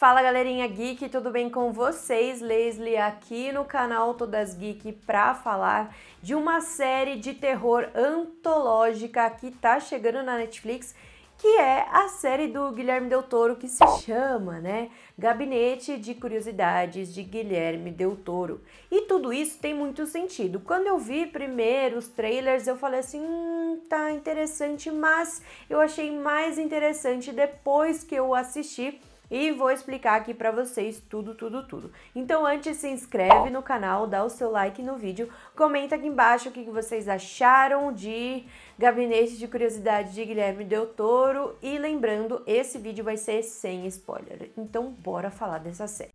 Fala galerinha geek, tudo bem com vocês? Leslie aqui no canal Todas Geek para falar de uma série de terror antológica que tá chegando na Netflix, que é a série do Guilherme Del Toro que se chama, né, Gabinete de Curiosidades de Guilherme Del Toro. E tudo isso tem muito sentido. Quando eu vi primeiro os trailers, eu falei assim, hum, tá interessante, mas eu achei mais interessante depois que eu assisti e vou explicar aqui para vocês tudo, tudo, tudo. Então, antes se inscreve no canal, dá o seu like no vídeo, comenta aqui embaixo o que vocês acharam de Gabinete de Curiosidade de Guilherme Del Toro e lembrando, esse vídeo vai ser sem spoiler. Então, bora falar dessa série.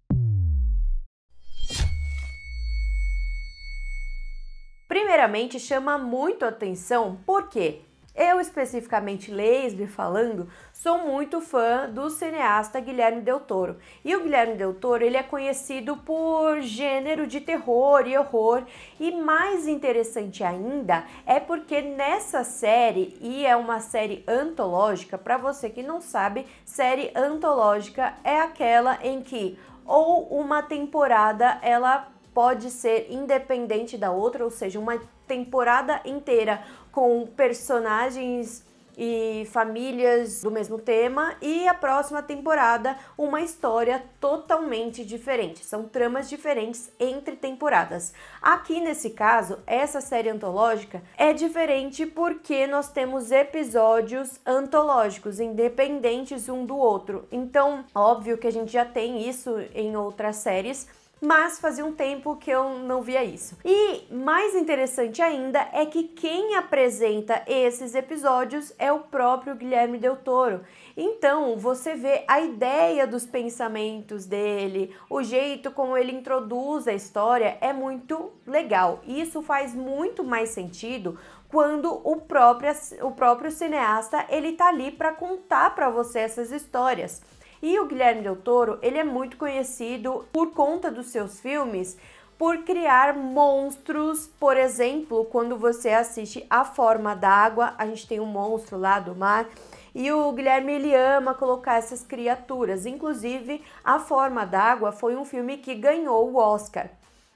Primeiramente, chama muito atenção porque eu, especificamente lesbe falando, sou muito fã do cineasta Guilherme Del Toro. E o Guilherme Del Toro, ele é conhecido por gênero de terror e horror, e mais interessante ainda é porque nessa série, e é uma série antológica, para você que não sabe, série antológica é aquela em que ou uma temporada ela pode ser independente da outra, ou seja, uma temporada inteira com personagens e famílias do mesmo tema, e a próxima temporada uma história totalmente diferente. São tramas diferentes entre temporadas. Aqui nesse caso, essa série antológica é diferente porque nós temos episódios antológicos, independentes um do outro. Então, óbvio que a gente já tem isso em outras séries mas fazia um tempo que eu não via isso. E mais interessante ainda é que quem apresenta esses episódios é o próprio Guilherme Del Toro. Então você vê a ideia dos pensamentos dele, o jeito como ele introduz a história é muito legal. Isso faz muito mais sentido quando o próprio, o próprio cineasta ele tá ali para contar para você essas histórias. E o Guilherme Del Toro, ele é muito conhecido por conta dos seus filmes por criar monstros, por exemplo, quando você assiste A Forma d'Água, a gente tem um monstro lá do mar, e o Guilherme ele ama colocar essas criaturas. Inclusive, A Forma d'Água foi um filme que ganhou o Oscar.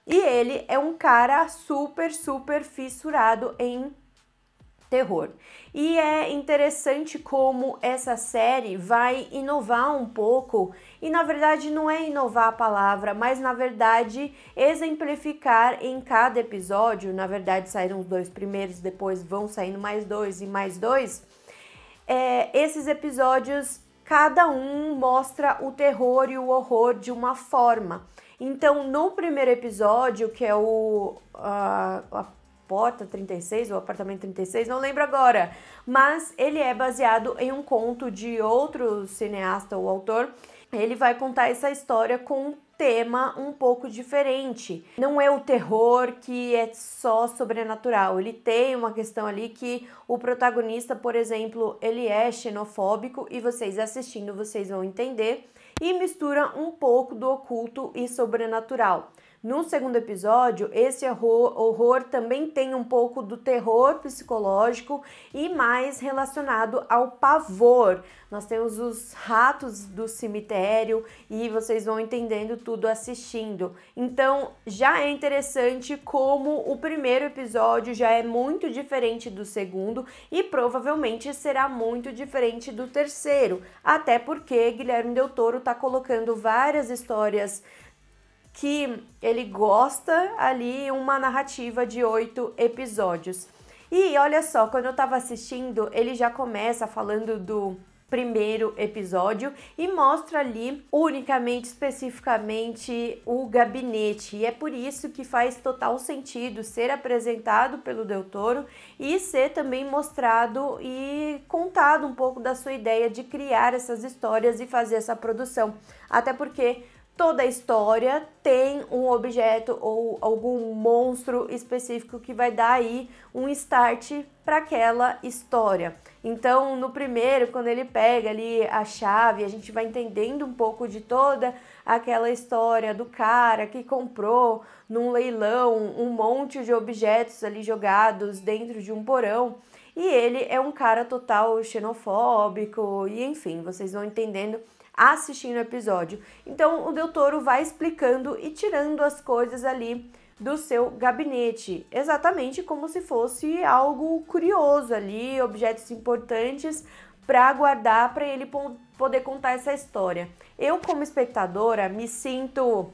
E ele é um cara super, super fissurado em terror. E é interessante como essa série vai inovar um pouco, e na verdade não é inovar a palavra, mas na verdade exemplificar em cada episódio, na verdade saíram os dois primeiros, depois vão saindo mais dois e mais dois, é, esses episódios cada um mostra o terror e o horror de uma forma. Então, no primeiro episódio, que é o, a Porta 36 ou Apartamento 36, não lembro agora. Mas ele é baseado em um conto de outro cineasta ou autor. Ele vai contar essa história com um tema um pouco diferente. Não é o terror que é só sobrenatural. Ele tem uma questão ali que o protagonista, por exemplo, ele é xenofóbico e vocês assistindo vocês vão entender e mistura um pouco do oculto e sobrenatural. No segundo episódio, esse horror, horror também tem um pouco do terror psicológico e mais relacionado ao pavor. Nós temos os ratos do cemitério e vocês vão entendendo tudo assistindo. Então, já é interessante como o primeiro episódio já é muito diferente do segundo e provavelmente será muito diferente do terceiro, até porque Guilherme Del Toro está colocando várias histórias que ele gosta ali uma narrativa de oito episódios. E olha só, quando eu tava assistindo, ele já começa falando do primeiro episódio e mostra ali unicamente, especificamente, o gabinete. E é por isso que faz total sentido ser apresentado pelo Del Toro e ser também mostrado e contado um pouco da sua ideia de criar essas histórias e fazer essa produção. Até porque toda a história tem um objeto ou algum monstro específico que vai dar aí um start para aquela história. Então, no primeiro, quando ele pega ali a chave, a gente vai entendendo um pouco de toda aquela história do cara que comprou num leilão um monte de objetos ali jogados dentro de um porão. E ele é um cara total xenofóbico, e enfim, vocês vão entendendo assistindo o episódio. Então o Del Toro vai explicando e tirando as coisas ali do seu gabinete, exatamente como se fosse algo curioso ali, objetos importantes para guardar para ele poder contar essa história. Eu como espectadora me sinto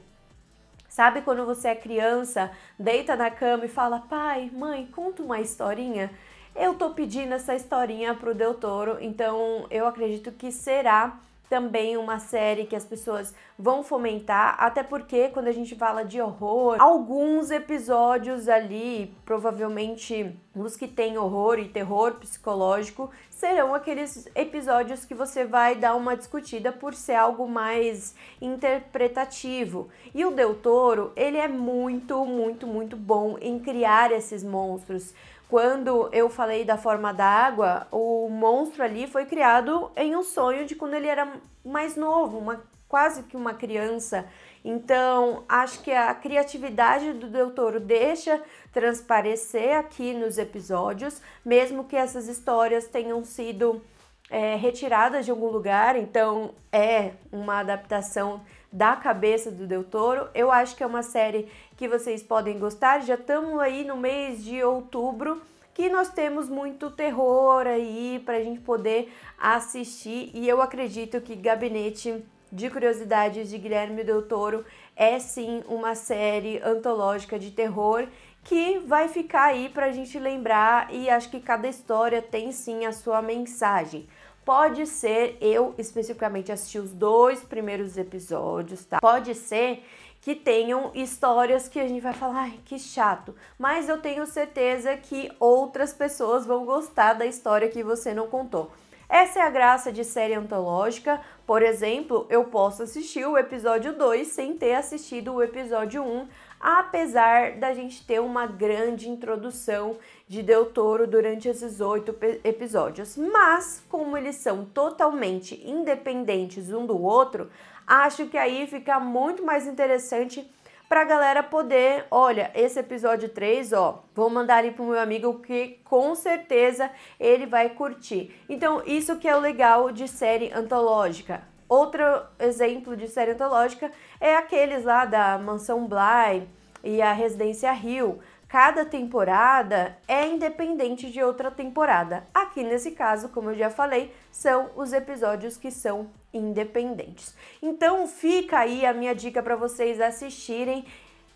Sabe quando você é criança, deita na cama e fala: "Pai, mãe, conta uma historinha"? Eu tô pedindo essa historinha pro Del Toro, então eu acredito que será também uma série que as pessoas vão fomentar, até porque quando a gente fala de horror, alguns episódios ali, provavelmente os que têm horror e terror psicológico, serão aqueles episódios que você vai dar uma discutida por ser algo mais interpretativo. E o Del Toro, ele é muito, muito, muito bom em criar esses monstros. Quando eu falei da forma da água, o monstro ali foi criado em um sonho de quando ele era mais novo, uma, quase que uma criança. Então, acho que a criatividade do Del Toro deixa transparecer aqui nos episódios, mesmo que essas histórias tenham sido é, retiradas de algum lugar. Então, é uma adaptação da cabeça do Del Toro. Eu acho que é uma série que vocês podem gostar. Já estamos aí no mês de outubro que nós temos muito terror aí para a gente poder assistir e eu acredito que Gabinete de Curiosidades de Guilherme Del Toro é sim uma série antológica de terror que vai ficar aí para a gente lembrar e acho que cada história tem sim a sua mensagem. Pode ser, eu especificamente assisti os dois primeiros episódios, tá? Pode ser que tenham histórias que a gente vai falar, ai, que chato. Mas eu tenho certeza que outras pessoas vão gostar da história que você não contou. Essa é a graça de série antológica. Por exemplo, eu posso assistir o episódio 2 sem ter assistido o episódio 1, apesar da gente ter uma grande introdução de Del Toro durante esses oito episódios. Mas, como eles são totalmente independentes um do outro, acho que aí fica muito mais interessante pra galera poder, olha, esse episódio 3, ó, vou mandar ali pro meu amigo que com certeza ele vai curtir. Então, isso que é o legal de série antológica. Outro exemplo de série antológica é aqueles lá da Mansão Bly e a Residência Rio. Cada temporada é independente de outra temporada. Aqui nesse caso, como eu já falei, são os episódios que são independentes. Então fica aí a minha dica para vocês assistirem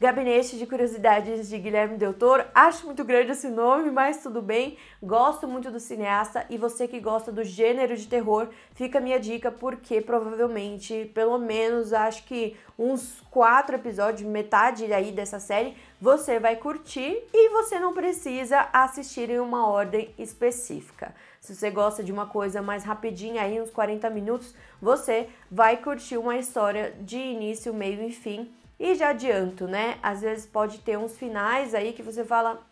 Gabinete de Curiosidades de Guilherme Del Toro. Acho muito grande esse nome, mas tudo bem. Gosto muito do cineasta e você que gosta do gênero de terror, fica a minha dica, porque provavelmente, pelo menos, acho que uns quatro episódios, metade aí dessa série, você vai curtir e você não precisa assistir em uma ordem específica. Se você gosta de uma coisa mais rapidinha, aí uns 40 minutos, você vai curtir uma história de início, meio e fim. E já adianto, né? Às vezes pode ter uns finais aí que você fala,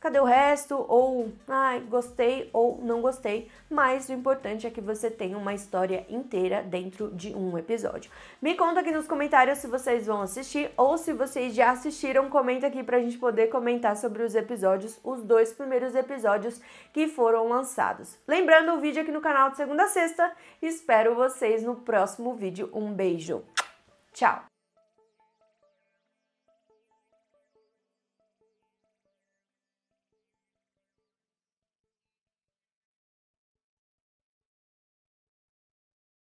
cadê o resto? Ou, ai, gostei ou não gostei. Mas o importante é que você tenha uma história inteira dentro de um episódio. Me conta aqui nos comentários se vocês vão assistir ou se vocês já assistiram. Comenta aqui pra gente poder comentar sobre os episódios, os dois primeiros episódios que foram lançados. Lembrando, o vídeo aqui no canal de segunda a sexta. Espero vocês no próximo vídeo. Um beijo. Tchau!